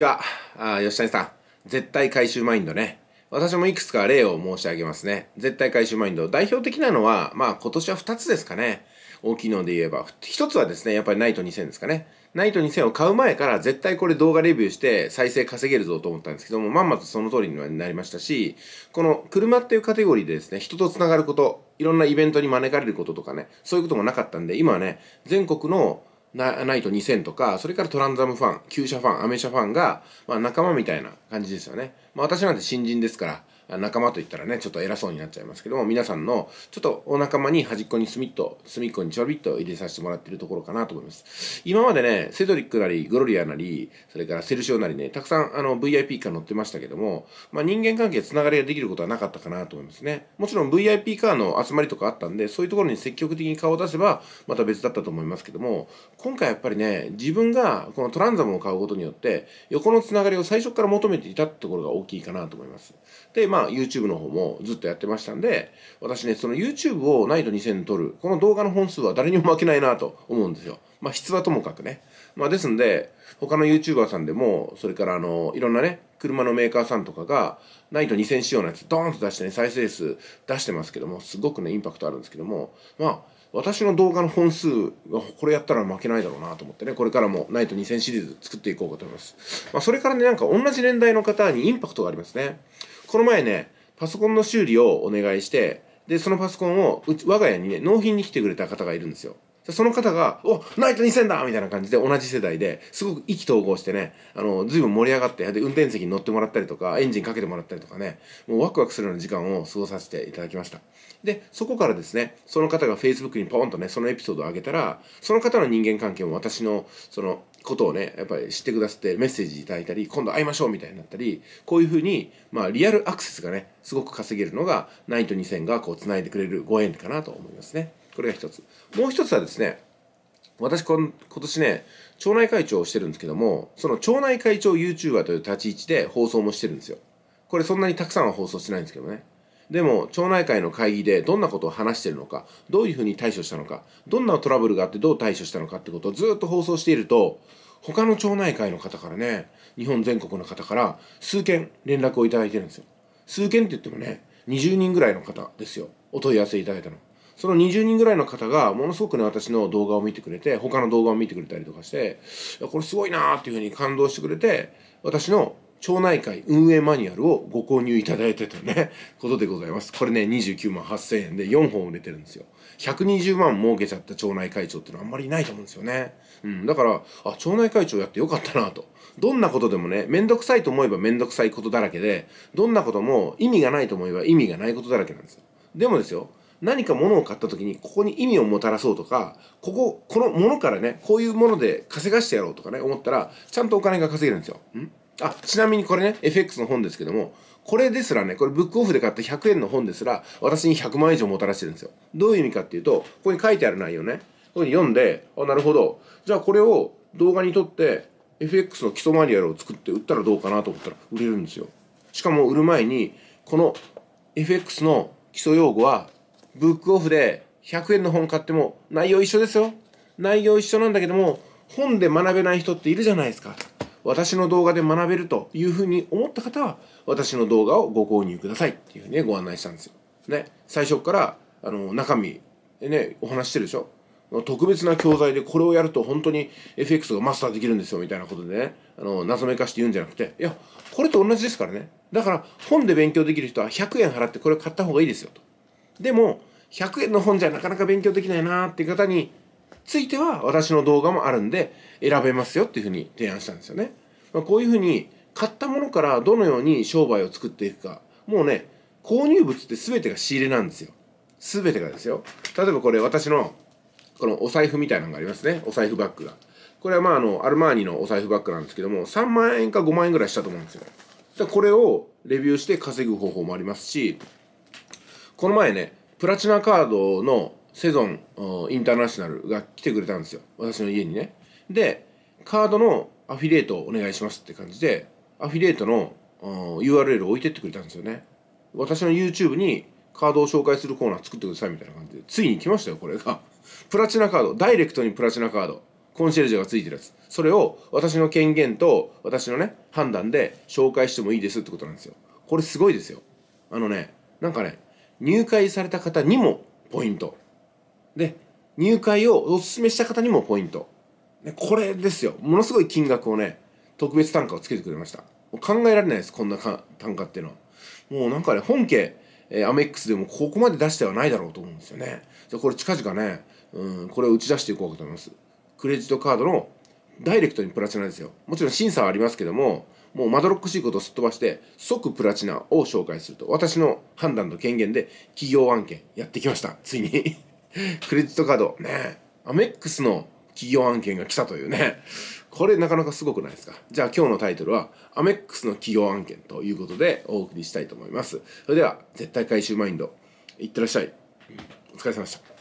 が、あ吉谷さん、絶対回収マインドね。私もいくつか例を申し上げますね。絶対回収マインド。代表的なのは、まあ今年は2つですかね。大きいので言えば。1つはですね、やっぱりナイト2000ですかね。ナイト2000を買う前から絶対これ動画レビューして再生稼げるぞと思ったんですけども、まんまとその通りになりましたし、この車っていうカテゴリーでですね、人と繋がること、いろんなイベントに招かれることとかね、そういうこともなかったんで、今はね、全国のナナイト2000とか、それからトランザムファン、旧車ファン、アメ車ファンが、まあ、仲間みたいな感じですよね。まあ、私なんて新人ですから、仲間と言ったらねちょっと偉そうになっちゃいますけども皆さんのちょっとお仲間に端っこに隅っと隅っこにちょびっと入れさせてもらってるところかなと思います今までねセドリックなりグロリアなりそれからセルシオなりねたくさんあの VIP カー乗ってましたけども、まあ、人間関係つながりができることはなかったかなと思いますねもちろん VIP カーの集まりとかあったんでそういうところに積極的に顔を出せばまた別だったと思いますけども今回やっぱりね自分がこのトランザムを買うことによって横のつながりを最初から求めていたってところが大きいかなと思いますで、まあまあ、YouTube の方もずっとやってましたんで、私ね、その YouTube をナイト2000撮る、この動画の本数は誰にも負けないなと思うんですよ。まあ、質はともかくね。まあ、ですんで、他の YouTuber さんでも、それからあの、いろんなね、車のメーカーさんとかが、ナイト2000仕様のやつ、ドーンと出してね、再生数出してますけども、すごくね、インパクトあるんですけども、まあ、私の動画の本数がこれやったら負けないだろうなと思ってね、これからもナイト2000シリーズ作っていこうかと思います。まあ、それからね、なんか同じ年代の方にインパクトがありますね。この前ね、パソコンの修理をお願いして、で、そのパソコンを我が家にね、納品に来てくれた方がいるんですよ。その方が「おナイト2000だ!」みたいな感じで同じ世代ですごく意気投合してねあのぶん盛り上がってで運転席に乗ってもらったりとかエンジンかけてもらったりとかねもうワクワクするような時間を過ごさせていただきましたでそこからですねその方が Facebook にポンとねそのエピソードを上げたらその方の人間関係も私のそのことをねやっぱり知ってくださってメッセージいただいたり今度会いましょうみたいになったりこういうふうに、まあ、リアルアクセスがねすごく稼げるのがナイト2000がこうつないでくれるご縁かなと思いますね。これが一つもう一つはですね私こ今年ね町内会長をしてるんですけどもその町内会長 YouTuber という立ち位置で放送もしてるんですよこれそんなにたくさんは放送してないんですけどねでも町内会の会議でどんなことを話してるのかどういうふうに対処したのかどんなトラブルがあってどう対処したのかってことをずっと放送していると他の町内会の方からね日本全国の方から数件連絡をいただいてるんですよ数件って言ってもね20人ぐらいの方ですよお問い合わせいただいたのその20人ぐらいの方がものすごくね私の動画を見てくれて他の動画を見てくれたりとかしてこれすごいなーっていうふうに感動してくれて私の町内会運営マニュアルをご購入いただいてとね、ことでございます。これね、29万8000円で4本売れてるんですよ。120万儲けちゃった町内会長ってのはあんまりいないと思うんですよね。うん。だから、あ、町内会長やってよかったなと。どんなことでもね、めんどくさいと思えばめんどくさいことだらけで、どんなことも意味がないと思えば意味がないことだらけなんですよ。でもですよ、何か物を買った時にここに意味をもたらそうとかこここの物からねこういうもので稼がしてやろうとかね思ったらちゃんとお金が稼げるんですよ。んあちなみにこれね FX の本ですけどもこれですらねこれブックオフで買った100円の本ですら私に100万円以上もたらしてるんですよ。どういう意味かっていうとここに書いてある内容ねここに読んであなるほどじゃあこれを動画に撮って FX の基礎マニュアルを作って売ったらどうかなと思ったら売れるんですよ。しかも売る前にこの FX の基礎用語はブックオフで100円の本買っても内容一緒ですよ内容一緒なんだけども本で学べない人っているじゃないですか私の動画で学べるというふうに思った方は私の動画をご購入くださいっていうふうに、ね、ご案内したんですよね最初からあの中身でねお話してるでしょ特別な教材でこれをやると本当に FX がマスターできるんですよみたいなことでねあの謎めかして言うんじゃなくていやこれと同じですからねだから本で勉強できる人は100円払ってこれ買った方がいいですよとでも100円の本じゃなかなか勉強できないなっていう方については私の動画もあるんで選べますよっていうふうに提案したんですよね。まあ、こういうふうに買ったものからどのように商売を作っていくかもうね購入物って全てが仕入れなんですよ。全てがですよ。例えばこれ私のこのお財布みたいなのがありますね。お財布バッグが。これはまああのアルマーニのお財布バッグなんですけども3万円か5万円ぐらいしたと思うんですよ。これをレビューして稼ぐ方法もありますしこの前ねプラチナカードのセゾンインターナショナルが来てくれたんですよ私の家にねでカードのアフィリエイトをお願いしますって感じでアフィリエイトの URL を置いてってくれたんですよね私の YouTube にカードを紹介するコーナー作ってくださいみたいな感じでついに来ましたよこれが プラチナカードダイレクトにプラチナカードコンシェルジュがついてるやつそれを私の権限と私のね判断で紹介してもいいですってことなんですよこれすごいですよあのねなんかね入会された方にもポイントで入会をお勧めした方にもポイントでこれですよものすごい金額をね特別単価をつけてくれました考えられないですこんな単価っていうのはもうなんかね本家えー、アメックスでもここまで出してはないだろうと思うんですよね。じゃこれ近々ね、うん、これを打ち出していこうかと思います。クレジットカードのダイレクトにプラチナですよ。もちろん審査はありますけども、もうまどろっこしいことをすっ飛ばして即プラチナを紹介すると私の判断と権限で企業案件やってきましたついに クレジットカードねアメックスの企業案件が来たというねこれなかなかすごくないですかじゃあ今日のタイトルはアメックスの企業案件ということでお送りしたいと思いますそれでは絶対回収マインドいってらっしゃいお疲れ様でした